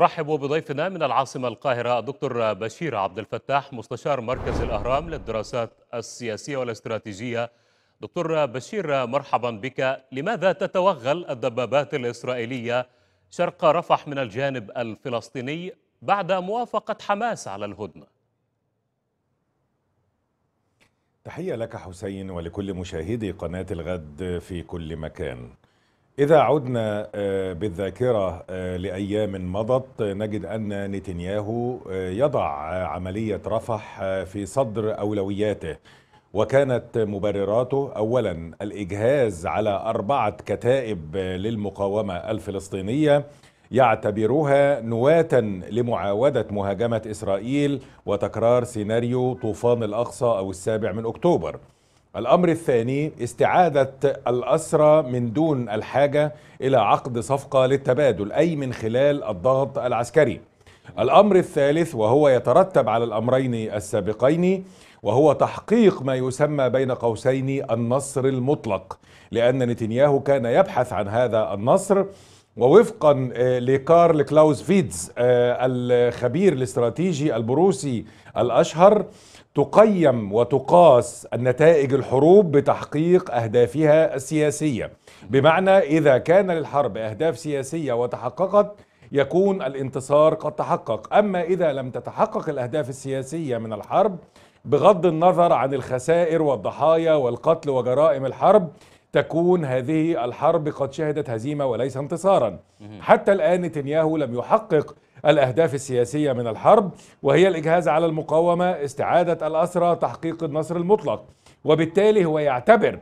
أرحب بضيفنا من العاصمة القاهرة الدكتور بشير عبد الفتاح مستشار مركز الأهرام للدراسات السياسية والاستراتيجية دكتور بشير مرحبا بك لماذا تتوغل الدبابات الإسرائيلية شرق رفح من الجانب الفلسطيني بعد موافقة حماس على الهدنة تحية لك حسين ولكل مشاهدي قناة الغد في كل مكان إذا عدنا آه، بالذاكرة آه، لأيام مضت آه، نجد أن نتنياهو يضع عملية رفح في صدر أولوياته وكانت مبرراته أولا الإجهاز على أربعة كتائب للمقاومة الفلسطينية يعتبروها نواة لمعاودة مهاجمة إسرائيل وتكرار سيناريو طوفان الأقصى أو السابع من أكتوبر الأمر الثاني استعادة الأسرى من دون الحاجة إلى عقد صفقة للتبادل أي من خلال الضغط العسكري الأمر الثالث وهو يترتب على الأمرين السابقين وهو تحقيق ما يسمى بين قوسين النصر المطلق لأن نتنياهو كان يبحث عن هذا النصر ووفقا آه، لكارل كلاوز فيدز آه، الخبير الاستراتيجي البروسي الأشهر تقيم وتقاس النتائج الحروب بتحقيق اهدافها السياسيه بمعنى اذا كان للحرب اهداف سياسيه وتحققت يكون الانتصار قد تحقق اما اذا لم تتحقق الاهداف السياسيه من الحرب بغض النظر عن الخسائر والضحايا والقتل وجرائم الحرب تكون هذه الحرب قد شهدت هزيمه وليس انتصارا حتى الان نتنياهو لم يحقق الأهداف السياسية من الحرب وهي الإجهاز على المقاومة استعادة الأسرى تحقيق النصر المطلق وبالتالي هو يعتبر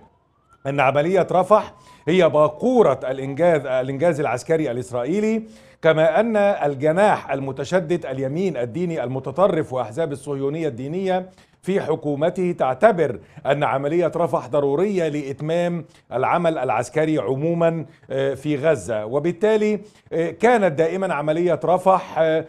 أن عملية رفح هي باقورة الإنجاز, الإنجاز العسكري الإسرائيلي كما أن الجناح المتشدد اليمين الديني المتطرف وأحزاب الصهيونية الدينية في حكومته تعتبر أن عملية رفح ضرورية لإتمام العمل العسكري عموما آه، في غزة وبالتالي آه، كانت دائما عملية رفح آه،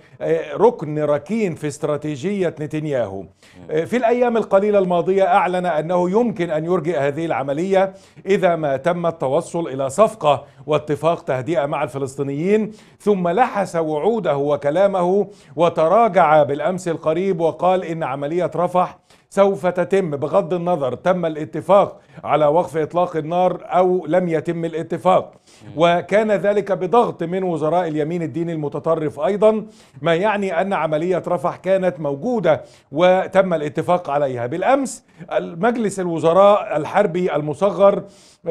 ركن ركين في استراتيجية نتنياهو في الأيام القليلة الماضية أعلن أنه يمكن أن يرجئ هذه العملية إذا ما تم التوصل إلى صفقة واتفاق تهدئة مع الفلسطينيين ثم لحس وعوده وكلامه وتراجع بالأمس القريب وقال إن عملية رفح سوف تتم بغض النظر تم الاتفاق على وقف إطلاق النار أو لم يتم الاتفاق وكان ذلك بضغط من وزراء اليمين الديني المتطرف أيضا ما يعني أن عملية رفح كانت موجودة وتم الاتفاق عليها بالأمس مجلس الوزراء الحربي المصغر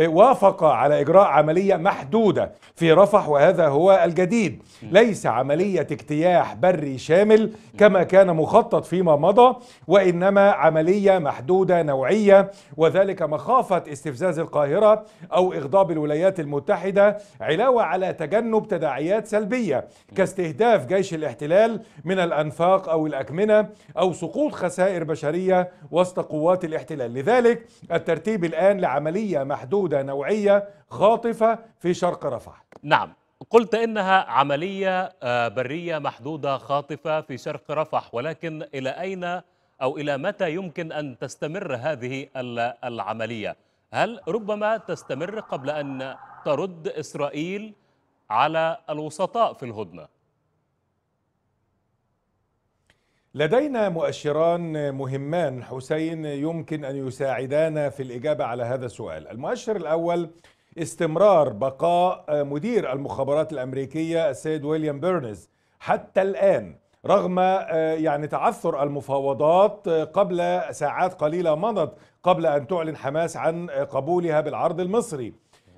وافق على إجراء عملية محدودة في رفح وهذا هو الجديد ليس عملية اجتياح بري شامل كما كان مخطط فيما مضى وإنما عملية محدودة نوعية وذلك مخافة استفزاز القاهرة أو إغضاب الولايات المتحدة علاوة على تجنب تداعيات سلبية كاستهداف جيش الاحتلال من الأنفاق أو الأكمنة أو سقوط خسائر بشرية وسط قوات الاحتلال لذلك الترتيب الآن لعملية محدودة جودة نوعية خاطفة في شرق رفح نعم قلت انها عمليه آه، بريه محدوده خاطفه في شرق رفح ولكن الى اين او الى متى يمكن ان تستمر هذه العمليه؟ هل ربما تستمر قبل ان ترد اسرائيل على الوسطاء في الهدنه؟ لدينا مؤشران مهمان حسين يمكن ان يساعدانا في الاجابه على هذا السؤال. المؤشر الاول استمرار بقاء مدير المخابرات الامريكيه السيد ويليام بيرنز حتى الان رغم آه، يعني تعثر المفاوضات آه، قبل ساعات قليله مضت قبل ان تعلن حماس عن آه، قبولها بالعرض المصري.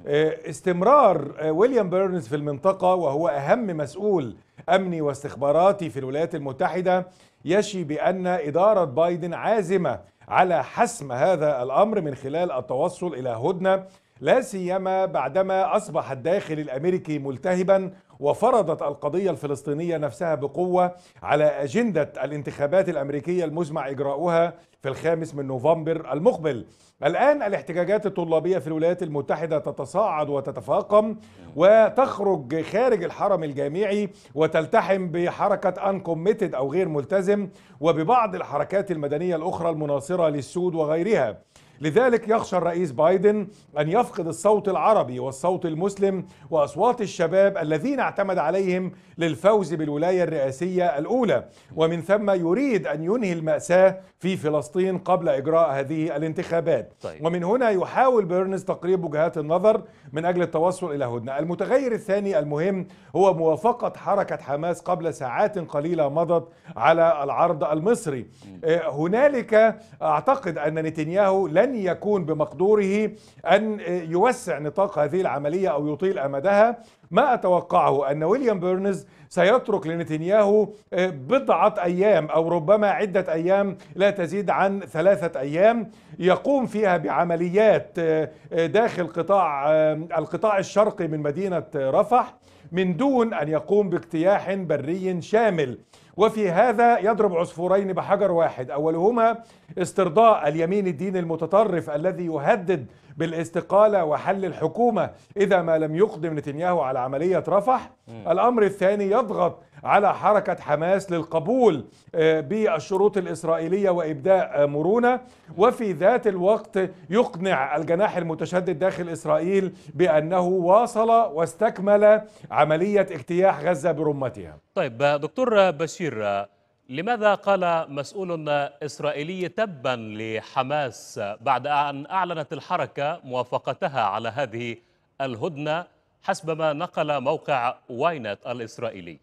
آه، استمرار آه، ويليام بيرنز في المنطقة وهو أهم مسؤول أمني واستخباراتي في الولايات المتحدة يشي بأن إدارة بايدن عازمة على حسم هذا الأمر من خلال التوصل إلى هدنة لا سيما بعدما أصبح الداخل الأمريكي ملتهبا وفرضت القضية الفلسطينية نفسها بقوة على أجندة الانتخابات الأمريكية المزمع إجراؤها في الخامس من نوفمبر المقبل الآن الاحتجاجات الطلابية في الولايات المتحدة تتصاعد وتتفاقم وتخرج خارج الحرم الجامعي وتلتحم بحركة أنكوميتد أو غير ملتزم وببعض الحركات المدنية الأخرى المناصرة للسود وغيرها لذلك يخشى الرئيس بايدن أن يفقد الصوت العربي والصوت المسلم وأصوات الشباب الذين اعتمد عليهم للفوز بالولاية الرئاسية الأولى ومن ثم يريد أن ينهي المأساة في فلسطين قبل إجراء هذه الانتخابات طيب. ومن هنا يحاول بيرنز تقريب وجهات النظر من أجل التوصل إلى هدنة المتغير الثاني المهم هو موافقة حركة حماس قبل ساعات قليلة مضت على العرض المصري آه، هنالك أعتقد أن نتنياهو لن لن يكون بمقدوره أن يوسع نطاق هذه العملية أو يطيل أمدها ما أتوقعه أن ويليام بيرنز سيترك لنتنياهو آه، بضعة أيام أو ربما عدة أيام لا تزيد عن ثلاثة أيام يقوم فيها بعمليات آه، آه، داخل قطاع القطاع الشرقي من مدينة رفح من دون أن يقوم باجتياح بري شامل وفي هذا يضرب عصفورين بحجر واحد أولهما استرضاء اليمين الديني المتطرف الذي يهدد بالاستقالة وحل الحكومة إذا ما لم يقدم نتنياهو على عملية رفح الأمر الثاني يضغط على حركة حماس للقبول آه، بالشروط الإسرائيلية وإبداء آه، مرونة وفي ذات الوقت يقنع الجناح المتشدد داخل إسرائيل بأنه واصل واستكمل عملية اجتياح غزة برمتها طيب دكتور بشير لماذا قال مسؤول إسرائيلي تبا لحماس بعد أن أعلنت الحركة موافقتها على هذه الهدنة حسب ما نقل موقع واينت الإسرائيلي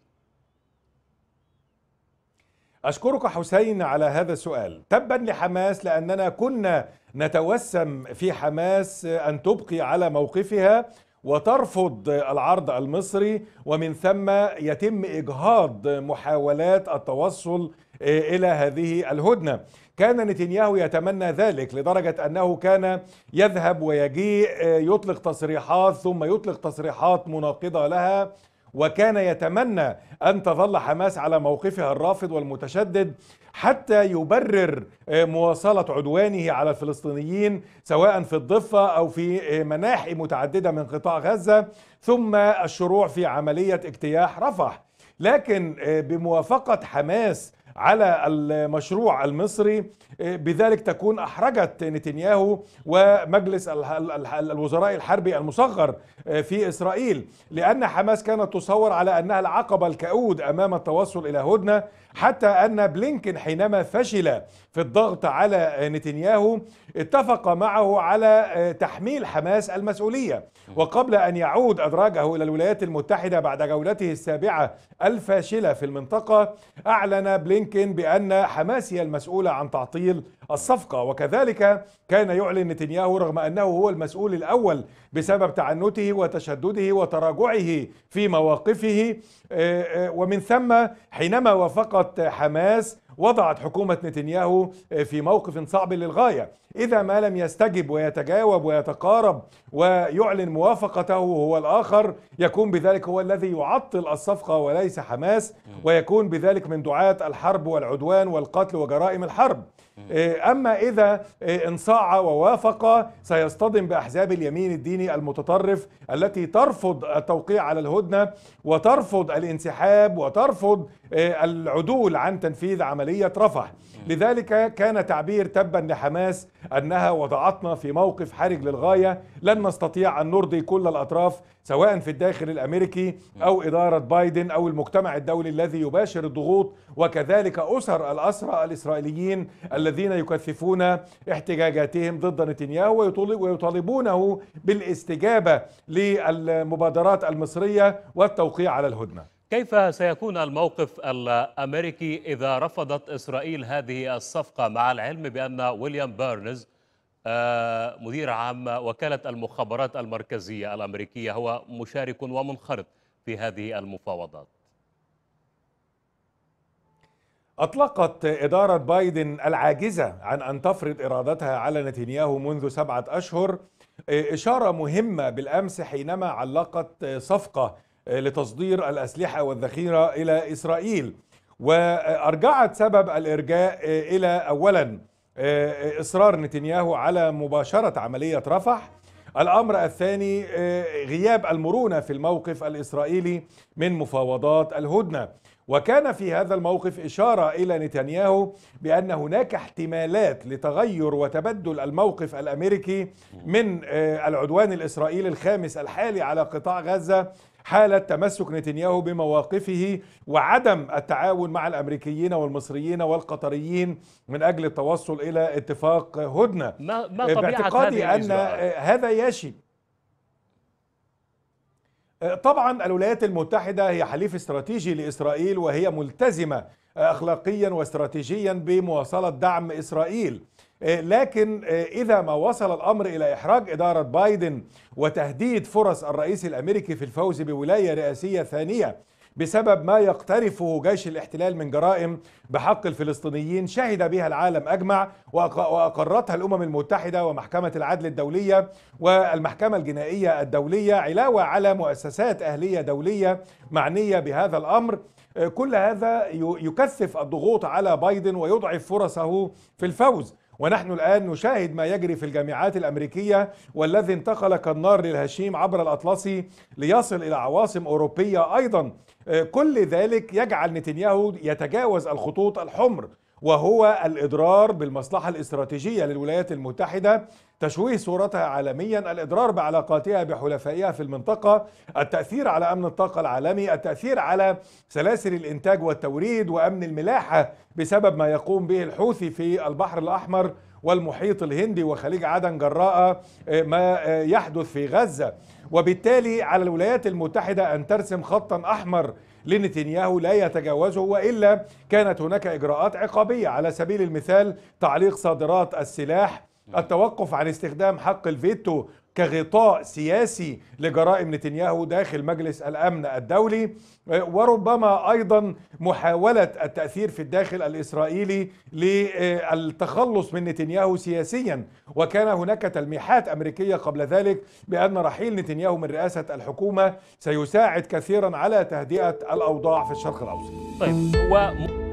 أشكرك حسين على هذا السؤال تبا لحماس لأننا كنا نتوسم في حماس أن تبقي على موقفها وترفض العرض المصري ومن ثم يتم اجهاض محاولات التوصل الى هذه الهدنه كان نتنياهو يتمنى ذلك لدرجه انه كان يذهب ويجيء يطلق تصريحات ثم يطلق تصريحات مناقضه لها وكان يتمنى أن تظل حماس على موقفها الرافض والمتشدد حتى يبرر آه، مواصلة عدوانه على الفلسطينيين سواء في الضفة أو في آه، مناحي متعددة من قطاع غزة ثم الشروع في عملية اجتياح رفح لكن آه، بموافقة حماس على المشروع المصري إيه، بذلك تكون احرجت نتنياهو ومجلس الوزراء الحربي المصغر إيه، في اسرائيل لان حماس كانت تصور على انها العقبه الكؤود امام التوصل الى هدنه حتى ان بلينكن حينما فشل في الضغط على نتنياهو اتفق معه على إيه، تحميل حماس المسؤوليه وقبل ان يعود ادراجه الى الولايات المتحده بعد جولته السابعه الفاشله في المنطقه اعلن بلينكن بلينكين بأن حماس هي المسؤولة عن تعطيل الصفقة وكذلك كان يعلن نتنياهو رغم أنه هو المسؤول الأول بسبب تعنته وتشدده وتراجعه في مواقفه آه، آه، ومن ثم حينما وافقت حماس وضعت حكومة نتنياهو آه، في موقف صعب للغاية إذا ما لم يستجب ويتجاوب ويتقارب ويعلن موافقته هو الآخر يكون بذلك هو الذي يعطل الصفقة وليس حماس ويكون بذلك من دعاة الحرب والعدوان والقتل وجرائم الحرب إيه، أما إذا إيه، انصاع ووافق سيصطدم بأحزاب اليمين الديني المتطرف التي ترفض التوقيع على الهدنة وترفض الانسحاب وترفض إيه، العدول عن تنفيذ عملية رفح لذلك كان تعبير تبا لحماس أنها وضعتنا في موقف حرج للغاية لن نستطيع أن نرضي كل الأطراف سواء في الداخل الأمريكي أو إدارة بايدن أو المجتمع الدولي الذي يباشر الضغوط وكذلك أسر الأسرى الإسرائيليين الذين يكثفون احتجاجاتهم ضد نتنياهو ويطالبونه بالاستجابة للمبادرات المصرية والتوقيع على الهدنة كيف سيكون الموقف الامريكي اذا رفضت اسرائيل هذه الصفقه مع العلم بان ويليام بيرنز آه، مدير عام وكاله المخابرات المركزيه الامريكيه هو مشارك ومنخرط في هذه المفاوضات أطلقت إدارة بايدن العاجزة عن أن تفرض إرادتها على نتنياهو منذ سبعة أشهر إشارة مهمة بالأمس حينما علقت صفقة لتصدير الأسلحة والذخيرة إلى إسرائيل وأرجعت سبب الإرجاء إلى أولا آه، إصرار نتنياهو على مباشرة عملية رفح الأمر الثاني آه، غياب المرونة في الموقف الإسرائيلي من مفاوضات الهدنة وكان في هذا الموقف إشارة إلى نتنياهو بأن هناك احتمالات لتغير وتبدل الموقف الأمريكي من آه، العدوان الإسرائيلي الخامس الحالي على قطاع غزة حالة تمسك نتنياهو بمواقفه وعدم التعاون مع الأمريكيين والمصريين والقطريين من أجل التوصل إلى اتفاق هدنة ما, ما طبيعة باعتقادي هذه أن هذا يشي طبعا الولايات المتحدة هي حليف استراتيجي لإسرائيل وهي ملتزمة أخلاقيا واستراتيجيا بمواصلة دعم إسرائيل آه، لكن آه، إذا ما وصل الأمر إلى إحراج إدارة بايدن وتهديد فرص الرئيس الأمريكي في الفوز بولاية رئاسية ثانية بسبب ما يقترفه جيش الاحتلال من جرائم بحق الفلسطينيين شهد بها العالم اجمع واقرتها الامم المتحده ومحكمه العدل الدوليه والمحكمه الجنائيه الدوليه علاوه على مؤسسات اهليه دوليه معنيه بهذا الامر آه، كل هذا يكثف الضغوط على بايدن ويضعف فرصه في الفوز ونحن الآن نشاهد ما يجري في الجامعات الأمريكية والذي انتقل كالنار للهشيم عبر الأطلسي ليصل إلى عواصم أوروبية أيضا آه، كل ذلك يجعل نتنياهو يتجاوز الخطوط الحمر وهو الإضرار بالمصلحة الاستراتيجية للولايات المتحدة تشويه صورتها عالميا الإضرار بعلاقاتها بحلفائها في المنطقة التأثير على أمن الطاقة العالمي التأثير على سلاسل الإنتاج والتوريد وأمن الملاحة بسبب ما يقوم به الحوثي في البحر الأحمر والمحيط الهندي وخليج عدن جراء آه، ما آه، يحدث في غزة وبالتالي على الولايات المتحدة أن ترسم خطا أحمر لنتنياهو لا يتجاوزه والا كانت هناك اجراءات عقابيه على سبيل المثال تعليق صادرات السلاح نعم. التوقف عن استخدام حق الفيتو كغطاء سياسي لجرائم نتنياهو داخل مجلس الامن الدولي وربما ايضا محاوله التاثير في الداخل الاسرائيلي للتخلص من نتنياهو سياسيا وكان هناك تلميحات امريكيه قبل ذلك بان رحيل نتنياهو من رئاسه الحكومه سيساعد كثيرا على تهدئه الاوضاع في الشرق الاوسط. طيب و...